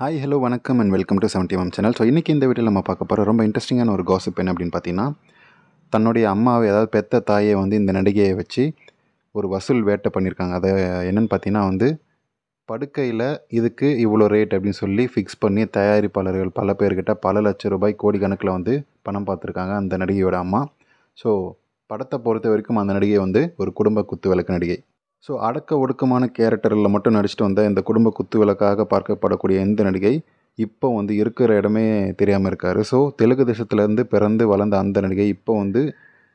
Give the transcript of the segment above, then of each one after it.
hi hello வணக்கம் and welcome to seventy ma'am channel so இன்றைக்கி இந்த வீட்டில் நம்ம பார்க்க போகிறோம் ரொம்ப இன்ட்ரெஸ்டிங்கான ஒரு காசிப் என்ன அப்படின்னு பார்த்தீங்கன்னா தன்னுடைய அம்மாவை அதாவது பெத்த தாயை வந்து இந்த நடிகையை வச்சு ஒரு வசூல் வேட்டை பண்ணியிருக்காங்க அதை என்னென்னு பார்த்தீங்கன்னா வந்து படுக்கையில் இதுக்கு இவ்வளோ ரேட் அப்படின்னு சொல்லி ஃபிக்ஸ் பண்ணி தயாரிப்பாளர்கள் பல பேர்கிட்ட பல லட்சம் ரூபாய் கோடிக்கணக்கில் வந்து பணம் பார்த்துருக்காங்க அந்த நடிகையோட அம்மா ஸோ படத்தை பொறுத்த வரைக்கும் அந்த நடிகை வந்து ஒரு குடும்ப குத்து விளக்கு நடிகை ஸோ அடக்க ஒடுக்கமான கேரக்டரில் மட்டும் நடிச்சுட்டு வந்த இந்த குடும்ப குத்து விளக்காக பார்க்கப்படக்கூடிய இந்த நடிகை இப்போ வந்து இருக்கிற இடமே தெரியாமல் இருக்கார் ஸோ தெலுங்கு தேசத்துலேருந்து பிறந்து வளர்ந்த அந்த நடிகை இப்போ வந்து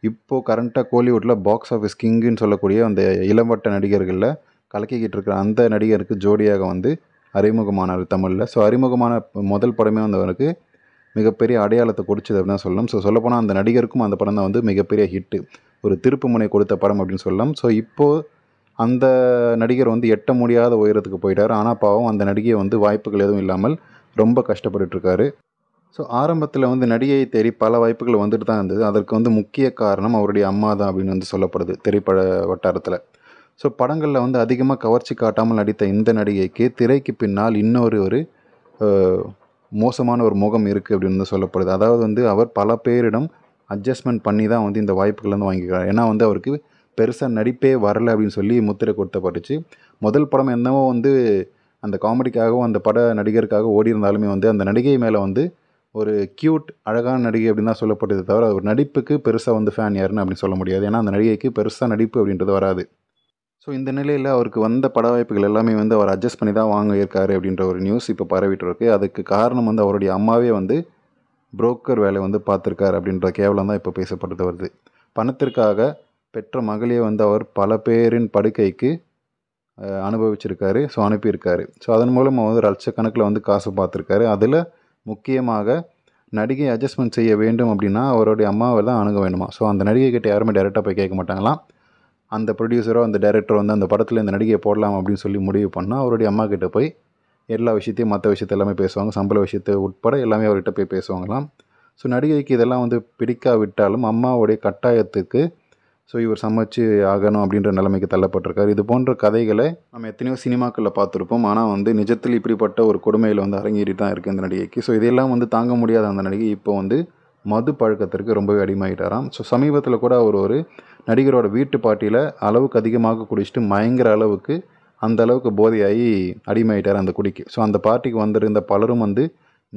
இப்போது கரண்ட்டாக கோலிவுட்டில் பாக்ஸ் ஆஃபீஸ் கிங்குன்னு சொல்லக்கூடிய அந்த இளம்பட்ட நடிகர்களில் கலக்கிக்கிட்டு இருக்கிற அந்த நடிகருக்கு ஜோடியாக வந்து அறிமுகமானார் தமிழில் ஸோ அறிமுகமான முதல் படமே வந்து அவருக்கு மிகப்பெரிய அடையாளத்தை கொடுச்சது அப்படின்னு சொல்லலாம் ஸோ சொல்லப்போனால் அந்த நடிகருக்கும் அந்த படம் தான் வந்து மிகப்பெரிய ஹிட்டு ஒரு திருப்பு முனை கொடுத்த படம் அப்படின்னு சொல்லலாம் ஸோ இப்போது அந்த நடிகர் வந்து எட்ட முடியாத உயரத்துக்கு போயிட்டார் ஆனால் பாவம் அந்த நடிகை வந்து வாய்ப்புகள் எதுவும் இல்லாமல் ரொம்ப கஷ்டப்பட்டுருக்காரு ஸோ ஆரம்பத்தில் வந்து நடிகையை தேடி பல வாய்ப்புகள் வந்துட்டு தான் இருந்தது அதற்கு வந்து முக்கிய காரணம் அவருடைய அம்மா தான் அப்படின்னு வந்து சொல்லப்படுது திரைப்பட வட்டாரத்தில் ஸோ படங்களில் வந்து அதிகமாக கவர்ச்சி காட்டாமல் நடித்த இந்த நடிகைக்கு திரைக்கு பின்னால் இன்னொரு ஒரு மோசமான ஒரு முகம் இருக்குது அப்படின்னு வந்து சொல்லப்படுது அதாவது வந்து அவர் பல பேரிடம் அட்ஜஸ்ட்மெண்ட் பண்ணி தான் வந்து இந்த வாய்ப்புகள் வந்து வாங்கிக்கிறார் ஏன்னா வந்து அவருக்கு பெருசாக நடிப்பே வரலை அப்படின்னு சொல்லி முத்திரை கொடுத்தப்பட்டுச்சு முதல் படம் என்னவோ வந்து அந்த காமெடிக்காகவும் அந்த பட நடிகருக்காக ஓடி இருந்தாலுமே வந்து அந்த நடிகை மேலே வந்து ஒரு க்யூட் அழகான நடிகை அப்படின்னு தான் சொல்லப்பட்டது தவிர ஒரு நடிப்புக்கு பெருசாக வந்து ஃபேன் யாருன்னு அப்படின்னு சொல்ல முடியாது ஏன்னா அந்த நடிகைக்கு பெருசாக நடிப்பு அப்படின்றது வராது ஸோ இந்த நிலையில் அவருக்கு வந்த பட வாய்ப்புகள் எல்லாமே வந்து அவர் அட்ஜஸ்ட் பண்ணி தான் வாங்கியிருக்காரு அப்படின்ற ஒரு நியூஸ் இப்போ இருக்கு அதுக்கு காரணம் வந்து அவருடைய அம்மாவே வந்து புரோக்கர் வேலை வந்து பார்த்துருக்காரு அப்படின்ற கேவலம் தான் இப்போ பேசப்பட்டு வருது பணத்திற்காக பெற்ற மகளியை வந்து அவர் பல பேரின் படுக்கைக்கு அனுபவிச்சிருக்காரு ஸோ அனுப்பியிருக்காரு ஸோ அதன் மூலமாக வந்து லட்சக்கணக்கில் வந்து காசு பார்த்துருக்காரு அதில் முக்கியமாக நடிகை அட்ஜஸ்ட்மெண்ட் செய்ய வேண்டும் அப்படின்னா அவருடைய அம்மாவை தான் அணுக வேணுமா ஸோ அந்த நடிகை கிட்ட யாருமே டேரெக்டாக போய் கேட்க மாட்டாங்களாம் அந்த ப்ரொடியூசரோ அந்த டேரக்டரோ வந்து அந்த படத்தில் இந்த நடிகையை போடலாம் அப்படின்னு சொல்லி முடிவு பண்ணால் அவருடைய அம்மா கிட்டே போய் எல்லா விஷயத்தையும் மற்ற விஷயத்த எல்லாமே பேசுவாங்க சம்பள விஷயத்தை உட்பட எல்லாமே அவர்கிட்ட போய் பேசுவாங்களாம் ஸோ நடிகைக்கு இதெல்லாம் வந்து பிடிக்காவிட்டாலும் அம்மாவுடைய கட்டாயத்துக்கு ஸோ இவர் சமைச்சு ஆகணும் அப்படின்ற நிலைமைக்கு தள்ளப்பட்டிருக்காரு இது போன்ற கதைகளை நம்ம எத்தனையோ சினிமாக்களில் பார்த்துருப்போம் ஆனால் வந்து நிஜத்தில் இப்படிப்பட்ட ஒரு கொடுமையில் வந்து அரங்கேறி தான் இருக்குது இந்த நடிகைக்கு ஸோ இதெல்லாம் வந்து தாங்க முடியாத அந்த நடிகை இப்போ வந்து மது பழக்கத்திற்கு ரொம்பவே அடிமையிட்டாராம் ஸோ சமீபத்தில் கூட அவர் ஒரு நடிகரோட வீட்டு பாட்டியில் அளவுக்கு அதிகமாக குடிச்சிட்டு மயங்கிற அளவுக்கு அந்த அளவுக்கு போதையாகி அடிமையிட்டார் அந்த குடிக்கு ஸோ அந்த பார்ட்டிக்கு வந்திருந்த பலரும் வந்து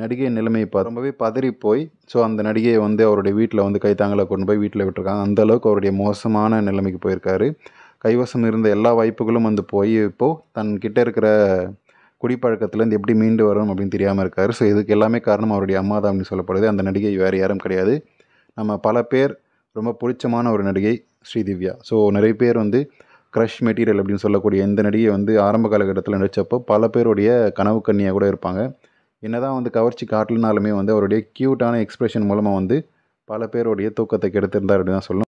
நடிகை நிலைமையை பார்த்து ரொம்பவே பதறி போய் ஸோ அந்த நடிகையை வந்து அவருடைய வீட்டில் வந்து கைத்தாங்களை கொண்டு போய் வீட்டில் விட்டுருக்காங்க அந்தளவுக்கு அவருடைய மோசமான நிலைமைக்கு போயிருக்காரு கைவசம் இருந்த எல்லா வாய்ப்புகளும் வந்து போய் இப்போது தன் கிட்டே இருக்கிற குடிப்பழக்கத்துலேருந்து எப்படி மீண்டு வரும் அப்படின்னு தெரியாமல் இருக்கார் ஸோ இதுக்கு எல்லாமே காரணம் அவருடைய அம்மா தான் அப்படின்னு சொல்லப்படுது அந்த நடிகை வேறு யாரும் கிடையாது நம்ம பல பேர் ரொம்ப பிடிச்சமான ஒரு நடிகை ஸ்ரீதிவ்யா ஸோ நிறைய பேர் வந்து க்ரஷ் மெட்டீரியல் அப்படின்னு சொல்லக்கூடிய இந்த நடிகை வந்து ஆரம்ப காலகட்டத்தில் நடித்தப்போ பல பேருடைய கனவு கண்ணியாக கூட இருப்பாங்க என்னதான் வந்து கவர்ச்சி காட்டலனாலுமே வந்து அவருடைய க்யூட்டான எக்ஸ்ப்ரெஷன் மூலமாக வந்து பல பேருடைய தூக்கத்தை கெடுத்திருந்தார் அப்படின்னு தான் சொல்லணும்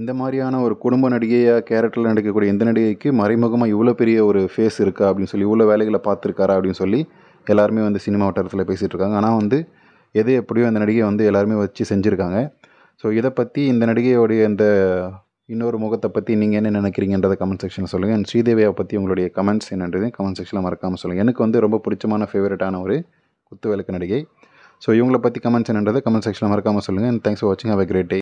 இந்த மாதிரியான ஒரு குடும்ப நடிகையாக கேரக்டரில் நடிக்கக்கூடிய இந்த நடிகைக்கு மறைமுகமாக இவ்வளோ பெரிய ஒரு ஃபேஸ் இருக்கா அப்படின்னு சொல்லி இவ்வளோ வேலைகளை பார்த்துருக்காரா அப்படின்னு சொல்லி எல்லாருமே வந்து சினிமா வட்டாரத்தில் பேசிகிட்டு இருக்காங்க ஆனால் வந்து எது எப்படியோ அந்த நடிகையை வந்து எல்லாருமே வச்சு செஞ்சுருக்காங்க ஸோ இதை பற்றி இந்த நடிகையோடைய இந்த இன்னொரு முகத்தை பற்றி நீங்கள் என்ன நினைக்கிறீங்கன்றதை கமெண்ட் செக்ஷனில் சொல்லுங்கள் அண்ட் ஸ்ரீதேவியை பற்றி உங்களுடைய கமெண்ட்ஸ் என்னன்றது கமெண்ட் செக்ஷனில் மறக்காமல் சொல்லுங்கள் எனக்கு வந்து ரொம்ப பிடிச்சமான ஃபேவரட்டான ஒரு குத்து விளக்கு நடிகை ஸோ இவங்கள பற்றி கமெண்ட்ஸ் என்னன்றது கமெண்ட் செக்ஷனில் மறக்காமல் சொல்லுங்கள் அண்ட் தேங்க்ஸ் ஃபார் வாட்சிங் ஹவ் அ கிரேட் டே